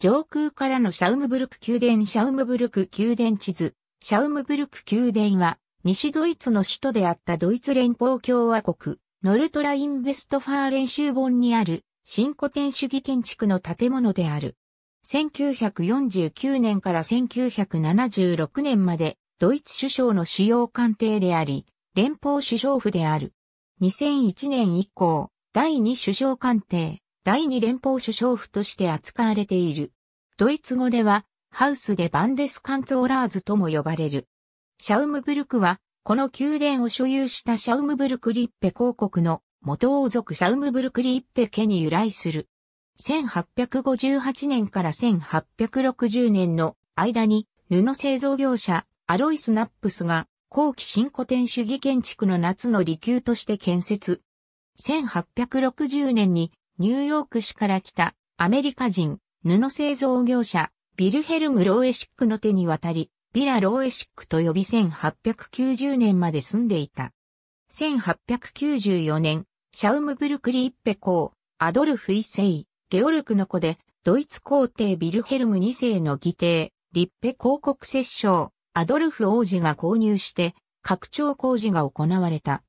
上空からのシャウムブルク宮殿シャウムブルク宮殿地図。シャウムブルク宮殿は、西ドイツの首都であったドイツ連邦共和国、ノルトライン・ベストファーレン州本にある、新古典主義建築の建物である。1949年から1976年まで、ドイツ首相の主要官邸であり、連邦首相府である。2001年以降、第2首相官邸、第二連邦首相府として扱われている。ドイツ語では、ハウスでバンデスカンツオーラーズとも呼ばれる。シャウムブルクは、この宮殿を所有したシャウムブルクリッペ公国の元王族シャウムブルクリッペ家に由来する。1858年から1860年の間に布製造業者アロイス・ナップスが後期新古典主義建築の夏の利休として建設。1860年にニューヨーク市から来たアメリカ人、布製造業者、ビルヘルム・ローエシックの手に渡り、ビラ・ローエシックと呼び1890年まで住んでいた。1894年、シャウムブルク・リッペ公、アドルフ一世、ゲオルクの子で、ドイツ皇帝ビルヘルム二世の義弟、リッペ公国摂政、アドルフ王子が購入して、拡張工事が行われた。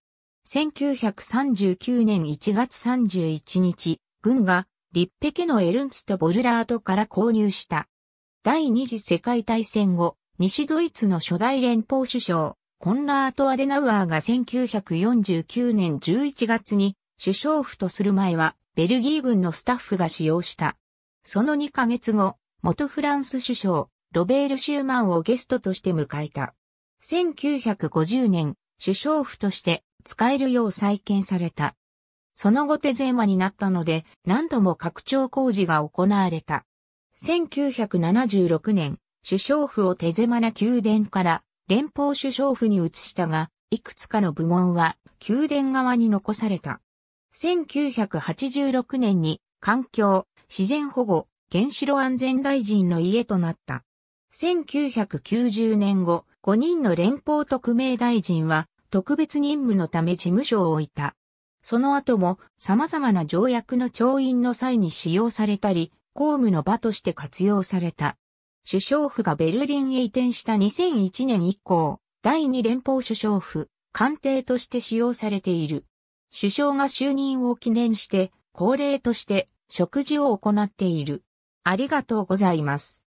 1939年1月31日、軍が立壁のエルンスト・ボルラートから購入した。第二次世界大戦後、西ドイツの初代連邦首相、コンラート・アデナウアーが1949年11月に首相府とする前は、ベルギー軍のスタッフが使用した。その2ヶ月後、元フランス首相、ロベール・シューマンをゲストとして迎えた。1950年、首相府として使えるよう再建された。その後手狭になったので何度も拡張工事が行われた。1976年、首相府を手狭な宮殿から連邦首相府に移したが、いくつかの部門は宮殿側に残された。1986年に環境、自然保護、原子炉安全大臣の家となった。1990年後、5人の連邦特命大臣は特別任務のため事務所を置いた。その後も様々な条約の調印の際に使用されたり、公務の場として活用された。首相府がベルリンへ移転した2001年以降、第二連邦首相府、官邸として使用されている。首相が就任を記念して、恒例として食事を行っている。ありがとうございます。